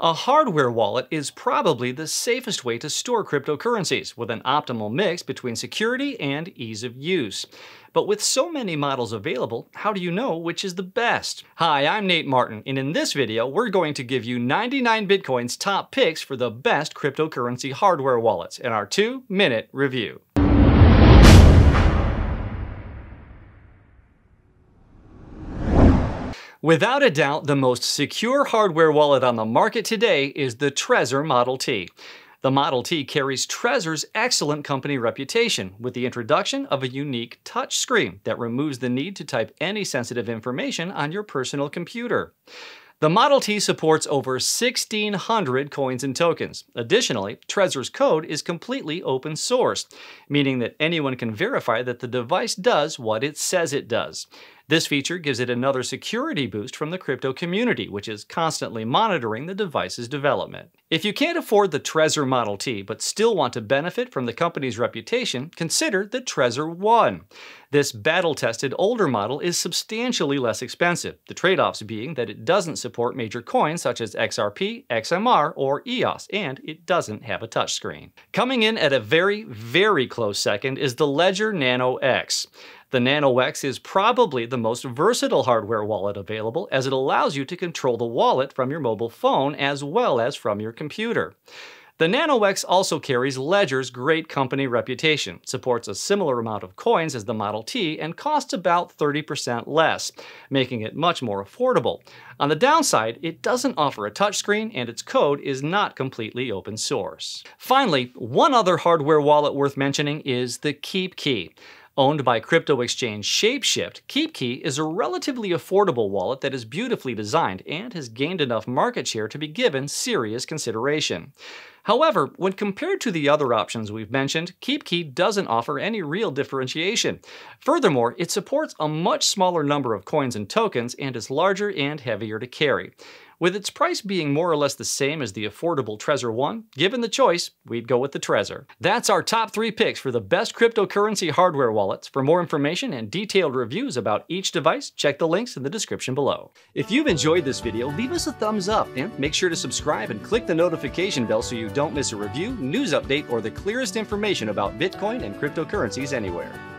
A hardware wallet is probably the safest way to store cryptocurrencies, with an optimal mix between security and ease of use. But with so many models available, how do you know which is the best? Hi, I'm Nate Martin, and in this video, we're going to give you 99 Bitcoin's top picks for the best cryptocurrency hardware wallets in our two-minute review. Without a doubt, the most secure hardware wallet on the market today is the Trezor Model T. The Model T carries Trezor's excellent company reputation with the introduction of a unique touchscreen that removes the need to type any sensitive information on your personal computer. The Model T supports over 1,600 coins and tokens. Additionally, Trezor's code is completely open sourced, meaning that anyone can verify that the device does what it says it does. This feature gives it another security boost from the crypto community, which is constantly monitoring the device's development. If you can't afford the Trezor Model T but still want to benefit from the company's reputation, consider the Trezor One. This battle-tested older model is substantially less expensive, the trade-offs being that it doesn't support major coins such as XRP, XMR, or EOS, and it doesn't have a touchscreen. Coming in at a very, very close second is the Ledger Nano X. The X is probably the most versatile hardware wallet available as it allows you to control the wallet from your mobile phone as well as from your computer. The X also carries Ledger's great company reputation, supports a similar amount of coins as the Model T, and costs about 30% less, making it much more affordable. On the downside, it doesn't offer a touchscreen, and its code is not completely open source. Finally, one other hardware wallet worth mentioning is the Keep Key. Owned by crypto exchange Shapeshift, KeepKey is a relatively affordable wallet that is beautifully designed and has gained enough market share to be given serious consideration. However, when compared to the other options we've mentioned, KeepKey doesn't offer any real differentiation. Furthermore, it supports a much smaller number of coins and tokens and is larger and heavier to carry. With its price being more or less the same as the affordable Trezor 1, given the choice, we'd go with the Trezor. That's our top three picks for the best cryptocurrency hardware wallets. For more information and detailed reviews about each device, check the links in the description below. If you've enjoyed this video, leave us a thumbs up and make sure to subscribe and click the notification bell so you don't miss a review, news update, or the clearest information about Bitcoin and cryptocurrencies anywhere.